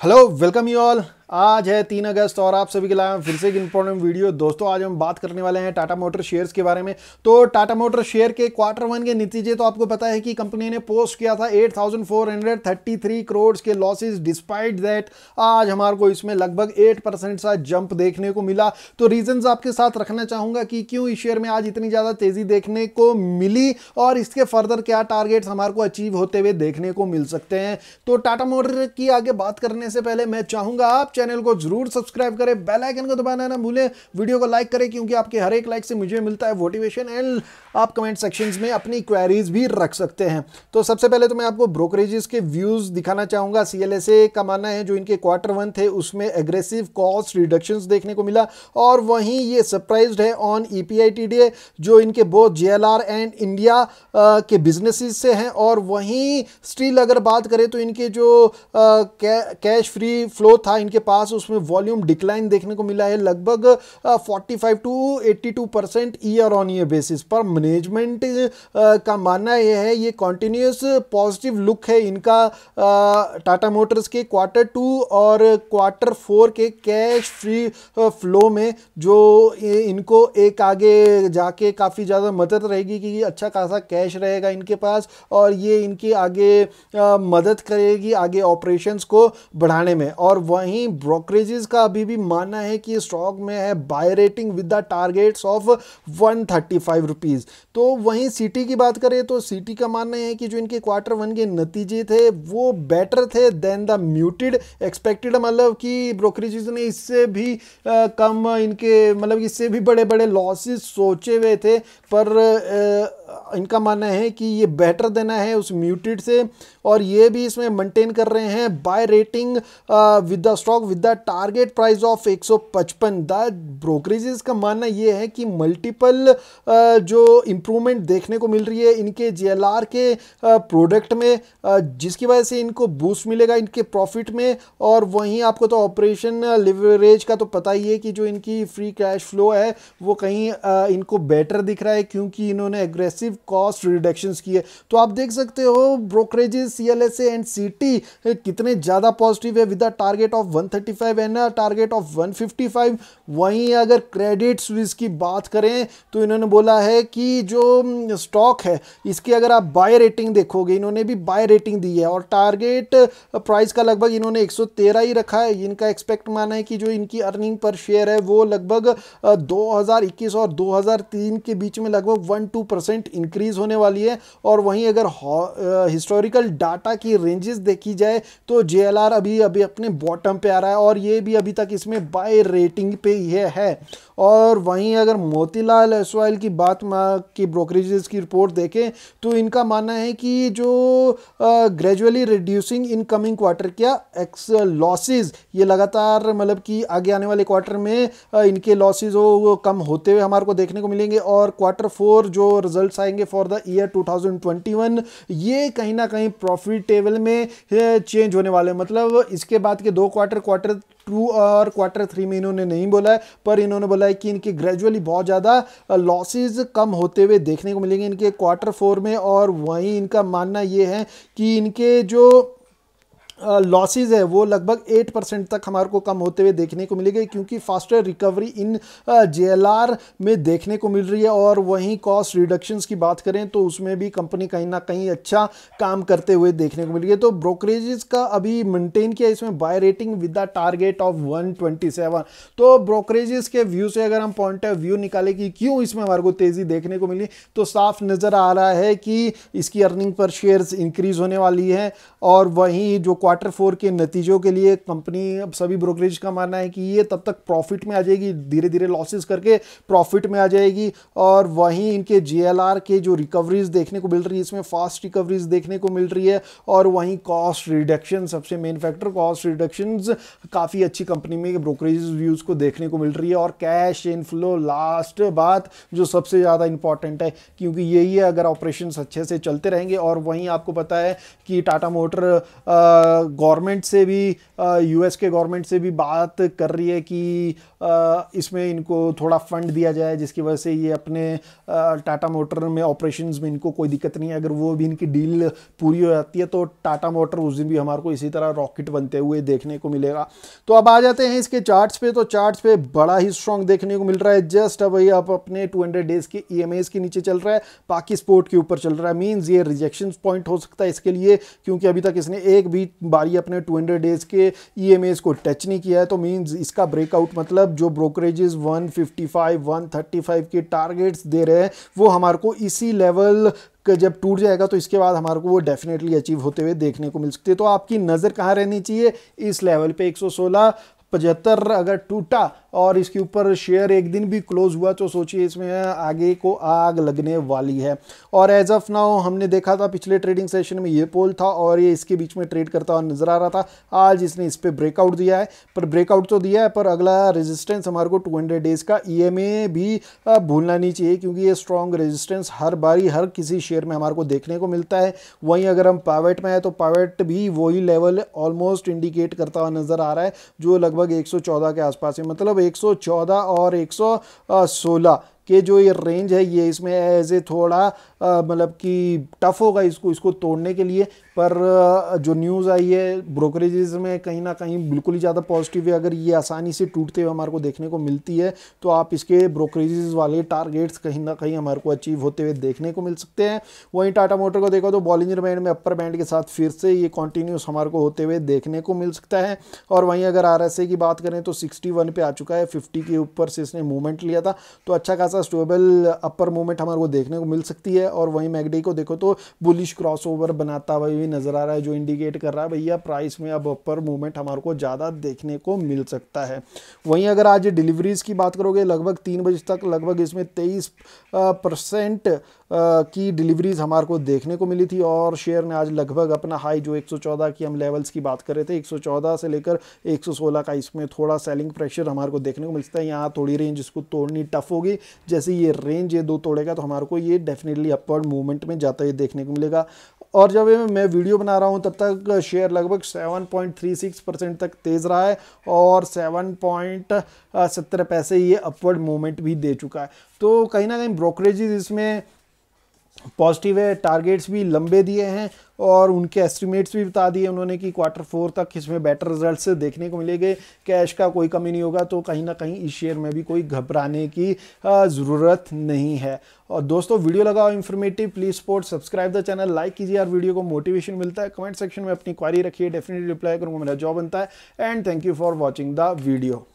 Hello, welcome you all. आज है तीन अगस्त और आप सभी के लाए फिर से एक इंपॉर्टेंट वीडियो दोस्तों आज हम बात करने वाले हैं टाटा मोटर शेयर्स के बारे में तो टाटा मोटर शेयर के क्वार्टर वन के नतीजे तो आपको पता है कि कंपनी ने पोस्ट किया था 8,433 करोड़ के लॉसेस डिस्पाइट दैट आज हमारे को इसमें लगभग 8 परसेंट सा जंप देखने को मिला तो रीजन आपके साथ रखना चाहूंगा कि क्यों इस शेयर में आज इतनी ज़्यादा तेज़ी देखने को मिली और इसके फर्दर क्या टारगेट हमारे को अचीव होते हुए देखने को मिल सकते हैं तो टाटा मोटर की आगे बात करने से पहले मैं चाहूंगा आप चैनल को जरूर सब्सक्राइब करें बेल आइकन को दबाना ना भूलें वीडियो को लाइक करें क्योंकि आपके हर एक लाइक से मुझे मिलता है मोटिवेशन एंड आप कमेंट सेक्शंस में अपनी क्वेरीज भी रख सकते हैं तो सबसे पहले तो मैं आपको ब्रोकरेजेस के व्यूज़ दिखाना चाहूंगा सी का मानना है जो इनके क्वार्टर वन थे उसमें एग्रेसिव कॉस्ट रिडक्शन देखने को मिला और वहीं ये सरप्राइज है ऑन ई पी जो इनके बोथ जे एंड इंडिया के बिजनेसिस से हैं और वहीं स्टिल अगर बात करें तो इनके जो कैश फ्री फ्लो था इनके पास उसमें वॉल्यूम डिक्लाइन देखने को मिला है लगभग 45 to 82 percent year on year basis पर मैनेजमेंट का मानना यह है ये कॉन्टीन्यूस पॉजिटिव लुक है इनका टाटा मोटर्स के क्वार्टर टू और क्वार्टर फोर के कैश फ्री फ्लो में जो इनको एक आगे जाके काफ़ी ज़्यादा मदद रहेगी कि अच्छा खासा कैश रहेगा इनके पास और ये इनकी आगे मदद करेगी आगे ऑपरेशंस को बढ़ाने में और वहीं ब्रोकरेजेस का अभी भी मानना है कि स्टॉक में है buy rating with the targets of one thirty five rupees तो वहीं सिटी की बात करें तो सिटी का मानना है कि जो इनके क्वार्टर वन के नतीजे थे वो बेटर थे देन द म्यूटेड एक्सपेक्टेड मतलब कि ब्रोकरेजेस ने इससे भी आ, कम इनके मतलब इससे भी बड़े बड़े लॉसेस सोचे हुए थे पर आ, इनका मानना है कि ये बेटर देना है उस म्यूटेड से और ये भी इसमें मेंटेन कर रहे हैं buy rating with the stock with the target price of 155 the brokerages का मानना ये है कि मल्टीपल uh, जो इम्प्रूवमेंट देखने को मिल रही है इनके जीएलआर के प्रोडक्ट uh, में uh, जिसकी वजह से इनको बूस्ट मिलेगा इनके प्रॉफिट में और वहीं आपको तो ऑपरेशन लिवरेज का तो पता ही है कि जो इनकी फ्री कैश फ्लो है वो कहीं इनको बेटर दिख रहा है क्योंकि इन्होंने एग्रेसिव एग्रेसिव कॉस्ट रिडक्शन की है तो आप देख सकते हो brokerages C L S and C T कितने ज़्यादा पॉजिटिव है with a target of 135 thirty five target of 155 वहीं अगर क्रेडिट स्विस की बात करें तो इन्होंने बोला है कि जो स्टॉक है इसकी अगर आप बाय रेटिंग देखोगे इन्होंने भी बाय रेटिंग दी है और टारगेट प्राइस का लगभग इन्होंने 113 ही रखा है इनका एक्सपेक्ट माना है कि जो इनकी अर्निंग पर शेयर है वो लगभग 2021 और 2003 के बीच में लगभग 1-2 परसेंट इंक्रीज़ होने वाली है और वहीं अगर हिस्टोरिकल डाटा की रेंजेस देखी जाए तो जे अभी अभी अपने बॉटम पे आ रहा है और ये भी अभी तक इसमें बाय रेटिंग पे ही है और वहीं अगर मोतीलाल एसवाइल की बात की ब्रोकरेजेस की रिपोर्ट देखें तो इनका मानना है कि जो gradually reducing in coming quarter क्या एक्स लॉसेज ये लगातार मतलब कि आगे आने वाले क्वार्टर में इनके लॉसेज वो कम होते हुए हमारे को देखने को मिलेंगे और क्वार्टर फोर जो रिजल्ट्स दर्शाएंगे फॉर द ईयर 2021 ये कहीं ना कहीं प्रॉफिटेबल में चेंज होने वाले मतलब इसके बाद के दो क्वार्टर क्वार्टर टू और क्वार्टर थ्री में इन्होंने नहीं बोला है पर इन्होंने बोला है कि इनके ग्रेजुअली बहुत ज़्यादा लॉसेस कम होते हुए देखने को मिलेंगे इनके क्वार्टर फोर में और वहीं इनका मानना ये है कि इनके जो लॉसेज है वो लगभग एट परसेंट तक हमारे को कम होते हुए देखने को मिलेगी क्योंकि फास्टर रिकवरी इन आर में देखने को मिल रही है और वहीं कॉस्ट रिडक्शंस की बात करें तो उसमें भी कंपनी कहीं ना कहीं अच्छा काम करते हुए देखने को मिल रही है तो ब्रोकरेजेस का अभी मेंटेन किया इसमें buy rating with the target of seven तो ब्रोकरेजेस के व्यू से अगर हम पॉइंट ऑफ व्यू निकाले कि क्यों इसमें हमारे को तेज़ी देखने को मिली तो साफ नज़र आ रहा है कि इसकी अर्निंग पर शेयर्स इंक्रीज होने वाली है और वहीं जो क्वार्टर फोर के नतीजों के लिए कंपनी अब सभी ब्रोकरेज का मानना है कि ये तब तक प्रॉफिट में आ जाएगी धीरे धीरे लॉसेज करके प्रॉफिट में आ जाएगी और वहीं इनके जे के जो रिकवरीज देखने को मिल रही है इसमें फास्ट रिकवरीज देखने को मिल रही है और वहीं कॉस्ट रिडक्शन सबसे मेन फैक्टर कॉस्ट रिडक्शन काफ़ी अच्छी कंपनी में ब्रोकरेज व्यूज़ को देखने को मिल रही है और कैश इनफ्लो लास्ट बात जो सबसे ज़्यादा इंपॉर्टेंट है क्योंकि यही है अगर ऑपरेशन अच्छे से चलते रहेंगे और वहीं आपको पता है कि टाटा मोटर आ, गवर्नमेंट से भी यूएस के गवर्नमेंट से भी बात कर रही है कि इसमें इनको थोड़ा फंड दिया जाए जिसकी वजह से ये अपने टाटा मोटर में ऑपरेशन में इनको कोई दिक्कत नहीं है अगर वो भी इनकी डील पूरी हो जाती है तो टाटा मोटर उस दिन भी हमारे को इसी तरह रॉकेट बनते हुए देखने को मिलेगा तो अब आ जाते हैं इसके चार्ट्स पे तो चार्ट्स पे बड़ा ही स्ट्रॉन्ग देखने को मिल रहा है जस्ट अब ये आप अपने 200 डेज के ई के नीचे चल रहा है बाकी स्पोर्ट के ऊपर चल रहा है मीन्स ये रिजेक्शन पॉइंट हो सकता है इसके लिए क्योंकि अभी तक इसने एक भी बारी अपने 200 डेज़ के ई e को टच नहीं किया है तो मीन्स इसका ब्रेकआउट मतलब जो ब्रोकरेजेस 155 135 के टारगेट्स दे रहे हैं वो हमारे को इसी लेवल का जब टूट जाएगा तो इसके बाद हमारे को वो डेफिनेटली अचीव होते हुए देखने को मिल सकती है तो आपकी नज़र कहाँ रहनी चाहिए इस लेवल पे 116 पचहत्तर अगर टूटा और इसके ऊपर शेयर एक दिन भी क्लोज हुआ तो सोचिए इसमें आगे को आग लगने वाली है और एज ऑफ नाउ हमने देखा था पिछले ट्रेडिंग सेशन में ये पोल था और ये इसके बीच में ट्रेड करता हुआ नजर आ रहा था आज इसने इस पर ब्रेकआउट दिया है पर ब्रेकआउट तो दिया है पर अगला रेजिस्टेंस हमारे को 200 डेज का ई e भी भूलना नहीं चाहिए क्योंकि ये स्ट्रॉन्ग रेजिस्टेंस हर बारी हर किसी शेयर में हमारे को देखने को मिलता है वहीं अगर हम पावेट में है तो पावेट भी वही लेवल ऑलमोस्ट इंडिकेट करता हुआ नजर आ रहा है जो लगभग एक के आसपास है मतलब 114 और 116 कि जो ये रेंज है ये इसमें एज ए थोड़ा मतलब कि टफ़ होगा इसको इसको तोड़ने के लिए पर जो न्यूज़ आई है ब्रोकरेजेस में कहीं ना कहीं बिल्कुल ही ज़्यादा पॉजिटिव है अगर ये आसानी से टूटते हुए हमारे को देखने को मिलती है तो आप इसके ब्रोकरेजेस वाले टारगेट्स कहीं ना कहीं हमारे को अचीव होते हुए देखने को मिल सकते हैं वहीं टाटा मोटर को देखो तो बॉलिंजर बैंड में अपर बैंड के साथ फिर से ये कॉन्टीन्यूस हमारे को होते हुए देखने को मिल सकता है और वहीं अगर आर की बात करें तो सिक्सटी पे आ चुका है फिफ्टी के ऊपर से इसने मूवमेंट लिया था तो अच्छा खासा सा स्टोबल अपर मोमेंट हमारे को देखने को मिल सकती है और वहीं मैगडी को देखो तो बुलिश क्रॉसओवर बनाता हुआ भी नज़र आ रहा है जो इंडिकेट कर रहा है भैया प्राइस में अब अपर मूवमेंट हमारे को ज़्यादा देखने को मिल सकता है वहीं अगर आज डिलीवरीज़ की बात करोगे लगभग तीन बजे तक लगभग इसमें तेईस परसेंट की डिलीवरीज़ हमारे को देखने को मिली थी और शेयर ने आज लगभग अपना हाई जो 114 की हम लेवल्स की बात कर रहे थे 114 से लेकर 116 का इसमें थोड़ा सेलिंग प्रेशर हमारे को देखने को मिलता है यहाँ थोड़ी रेंज इसको तोड़नी टफ होगी जैसे ये रेंज ये दो तोड़ेगा तो हमारे को ये डेफिनेटली अपवर्ड मूवमेंट में जाता है देखने को मिलेगा और जब मैं वीडियो बना रहा हूँ तब तक शेयर लगभग 7.36 परसेंट तक तेज़ रहा है और 7.70 पैसे ये अपवर्ड मूवमेंट भी दे चुका है तो कहीं ना कहीं ब्रोकरेजेज इसमें पॉजिटिव है टारगेट्स भी लंबे दिए हैं और उनके एस्टिमेट्स भी बता दिए उन्होंने कि क्वार्टर फोर तक इसमें बेटर रिजल्ट्स देखने को मिलेंगे कैश का कोई कमी नहीं होगा तो कहीं ना कहीं इस शेयर में भी कोई घबराने की ज़रूरत नहीं है और दोस्तों वीडियो लगा और informative please support subscribe the channel like कीजिए और वीडियो को मोटिवेशन मिलता है कमेंट सेक्शन में अपनी क्वारी रखिए डेफिनेटली रिप्लाई करूँगा मेरा जॉब बनता है and thank you for watching the video